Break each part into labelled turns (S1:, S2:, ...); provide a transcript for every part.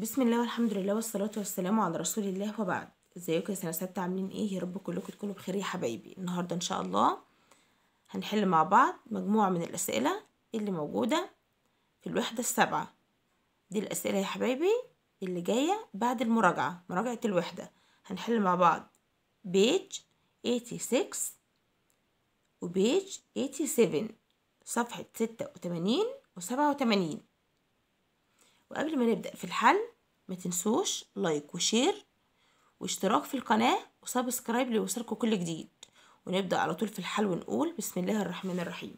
S1: بسم الله والحمد لله والصلاة والسلام على رسول الله وبعد ازيكم يا سنة ستة عاملين ايه يا رب كلكم تكونوا بخير يا حبايبي النهاردة ان شاء الله هنحل مع بعض مجموعة من الأسئلة اللي موجودة في الوحدة السابعة دي الأسئلة يا حبايبي اللي جاية بعد المراجعة مراجعة الوحدة هنحل مع بعض بيج 86 وبيج 87 صفحة 86 و87 وقبل ما نبدأ في الحل ما تنسوش لايك وشير واشتراك في القناة وسبسكرايب ليوصلكوا كل جديد ونبدأ على طول في الحل ونقول بسم الله الرحمن الرحيم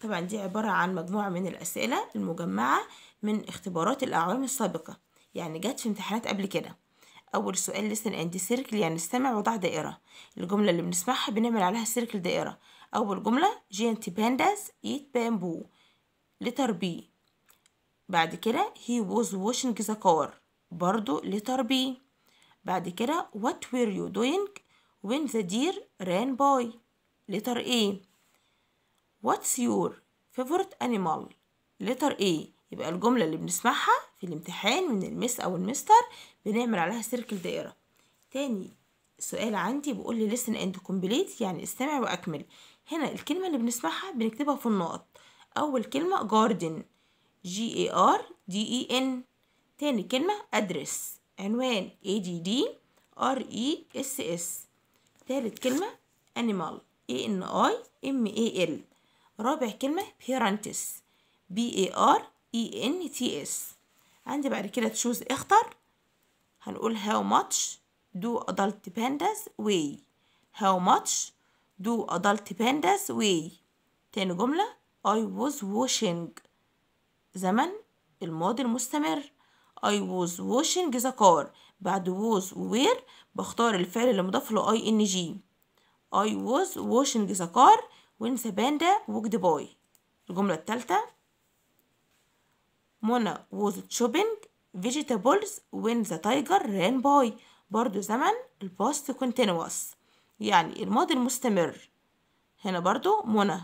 S1: طبعا دي عبارة عن مجموعة من الأسئلة المجمعة من اختبارات الأعوام السابقة يعني جت في امتحانات قبل كده أول سؤال listen and سيركل يعني استمع وضع دائرة الجملة اللي بنسمعها بنعمل عليها سيركل دائرة أول جملة جينتي بانداز eat bamboo letter B بعد كده he was washing the car برضو لتر بي بعد كده what were you doing when the deer ran by لتر A what's your favorite animal لتر A يبقى الجملة اللي بنسمعها في الامتحان من المس أو المستر بنعمل عليها سيركل دائرة تاني سؤال عندي بيقول لي listen and complete يعني استمع وأكمل هنا الكلمة اللي بنسمعها بنكتبها في النقط أول كلمة garden G A R D E N تاني كلمة ادرس عنوان A D D R E اس اس تالت كلمة animal A N I M A L رابع كلمة parents B A R E N T S عندي بعد كده تشوز اختر هنقول how much do adult pandas weigh how much do adult pandas weigh تاني جملة I was washing زمن الماضي المستمر I was washing the car بعد was و بختار الفعل اللي مضاف له ing I was washing the car when the Sabanda walked by الجملة التالتة منى was chopping vegetables when the tiger ran by برضو زمن الباست continuous يعني الماضي المستمر هنا برضو منى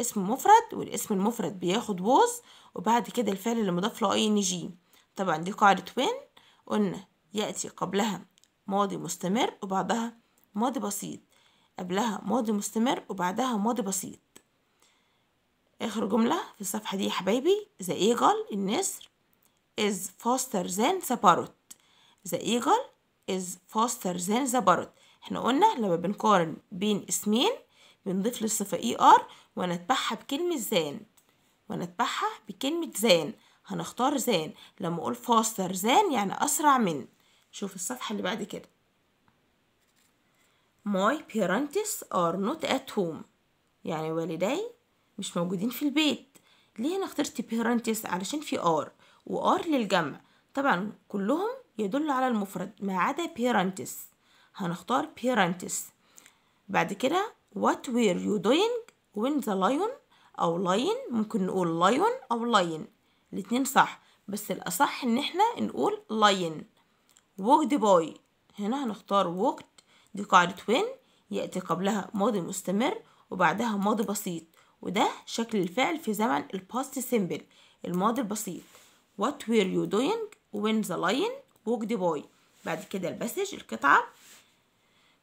S1: اسم مفرد والاسم المفرد بياخد was وبعد كده الفعل اللي مضاف له ing طبعا دي قاعدة when قلنا يأتي قبلها ماضي مستمر وبعدها ماضي بسيط قبلها ماضي مستمر وبعدها ماضي بسيط آخر جملة في الصفحة دي يا حبايبي the eagle النسر is faster than the parrot the eagle is faster than the parrot احنا قلنا لما بنقارن بين اسمين بنضيف للصفة ER ونتبعها بكلمة زان ونتبعها بكلمة زان هنختار زان لما أقول فاستر زان يعني أسرع من شوف الصفحة اللي بعد كده My parents are not at home يعني والدي مش موجودين في البيت ليه أنا اخترت parents علشان في are وار للجمع طبعا كلهم يدل على المفرد ما عدا parents هنختار parents بعد كده what were you doing وين ذا لايون أو لاين ممكن نقول لايون أو لاين الاتنين صح بس الأصح إن إحنا نقول لاين ووك دي باي هنا هنختار ووكد دي قاعدة وين يأتي قبلها ماضي مستمر وبعدها ماضي بسيط وده شكل الفعل في زمن الباست سيمبل الماضي البسيط وات وير يو دوينج وين ذا لاين ووك دي بوي بعد كده البسج القطعة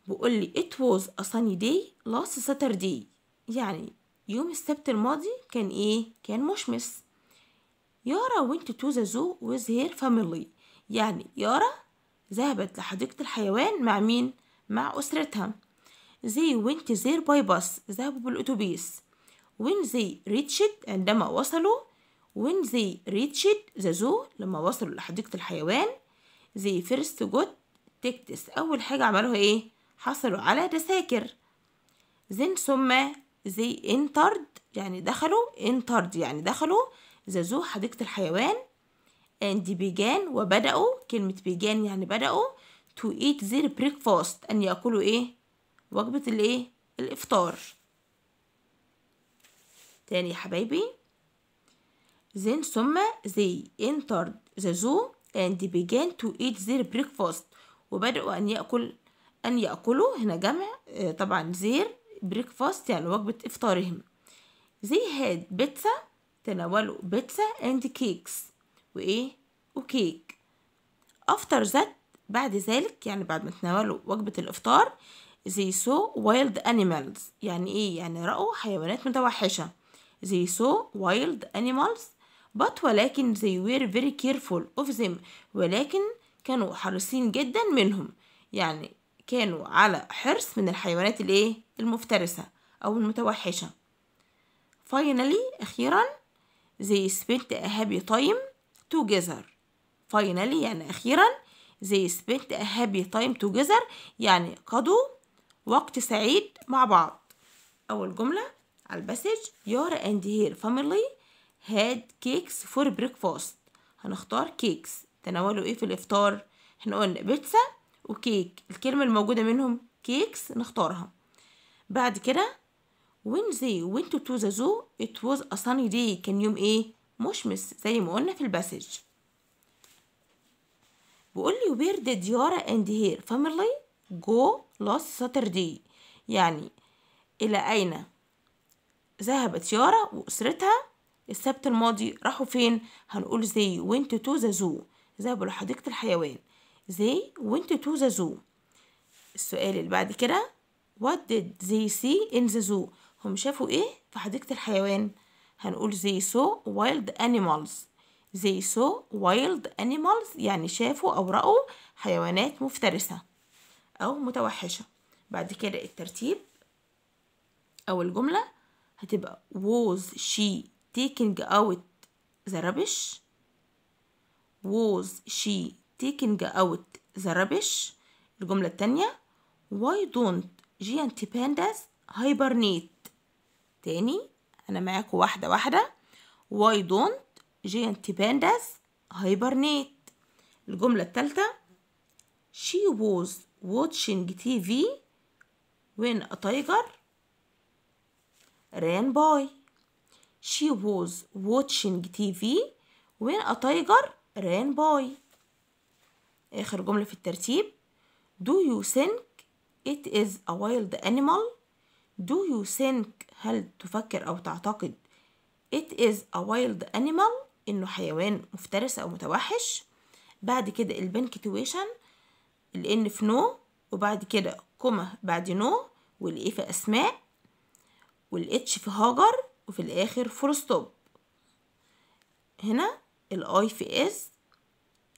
S1: بيقول لي it was a sunny day last Saturday يعني يوم السبت الماضي كان إيه؟ كان مشمس يارا وانت تو ذا زو ويز هير فاميلي يعني يارا ذهبت لحديقة الحيوان مع مين؟ مع أسرتها زي وانت زير باي باس ذهبوا بالأتوبيس وين زي ريتشيد عندما وصلوا وين زي ريتشيد ذا زو لما وصلوا لحديقة الحيوان زي فيرست جوت تكتس أول حاجة عملوها إيه؟ حصلوا على تذاكر زين ثم زي انترد يعني دخلوا انترد يعني دخلوا زازو حديقة الحيوان and began وبدأوا كلمة began يعني بدأوا to eat their breakfast أن يأكلوا إيه وجبة الإيه الإفطار تاني يا حبايبي then ثم they entered the zoo and began to eat their breakfast وبدأوا أن يأكل أن يأكلوا هنا جمع آه، طبعا زير بريكفاست يعني وجبة إفطارهم زي هاد بيتزا تناولوا بيتزا اند كيكس وإيه وكيك افتر ذات بعد ذلك يعني بعد ما تناولوا وجبة الإفطار زي سو وايلد انيمالز يعني إيه يعني رأوا حيوانات متوحشة زي سو وايلد انيمالز but ولكن زي وير فيري كيرفول اوف them ولكن كانوا حريصين جدا منهم يعني كانوا على حرص من الحيوانات الايه المفترسة أو المتوحشة فاينالي أخيرا they spent a happy time together فاينالي يعني أخيرا they spent a happy time together يعني قضوا وقت سعيد مع بعض أول جملة على البسج your اند هير فاميلي هاد كيكس فور بريكفاست هنختار كيكس تناولوا ايه في الافطار احنا قلنا بيتزا وكيك الكلمة الموجودة منهم كيكس نختارها بعد كده when they went to the zoo it was a sunny day كان يوم ايه مشمس زي ما قلنا في الباسج بيقول لي where did Yara and her family go last Saturday يعني إلى أين ذهبت يارا وأسرتها السبت الماضي راحوا فين هنقول زي went to the zoo ذهبوا لحديقة الحيوان they went to the zoo السؤال اللي بعد كده what did they see in the zoo هم شافوا ايه في حديقة الحيوان هنقول they saw wild animals they saw wild animals يعني شافوا أو رأوا حيوانات مفترسة أو متوحشة بعد كده الترتيب أو الجملة هتبقى was she taking out the rubbish was she taking out the rubbish الجملة التانية why don't giant pandas hibernate تاني أنا معاكم واحدة واحدة why don't giant pandas hibernate الجملة التالتة she was watching TV when a tiger ran by she was watching TV when a tiger ran by آخر جملة في الترتيب Do you think it is a wild animal Do you think هل تفكر أو تعتقد It is a wild animal إنه حيوان مفترس أو متوحش بعد كده البنكتويشن الإن في نو وبعد كده كومة بعد نو A e في أسماء والإتش في هاجر وفي الآخر فول ستوب هنا الآي في إز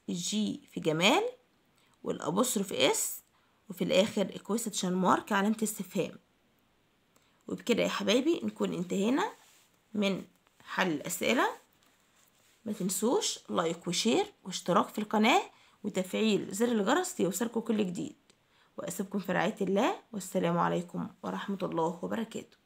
S1: جي في جمال والأبوستروف اس وفي الآخر كويستشن مارك علامة استفهام وبكده يا حبايبي نكون انتهينا من حل الأسئلة ما تنسوش لايك وشير واشتراك في القناة وتفعيل زر الجرس ليوصلكم كل جديد وأسيبكم في رعاية الله والسلام عليكم ورحمة الله وبركاته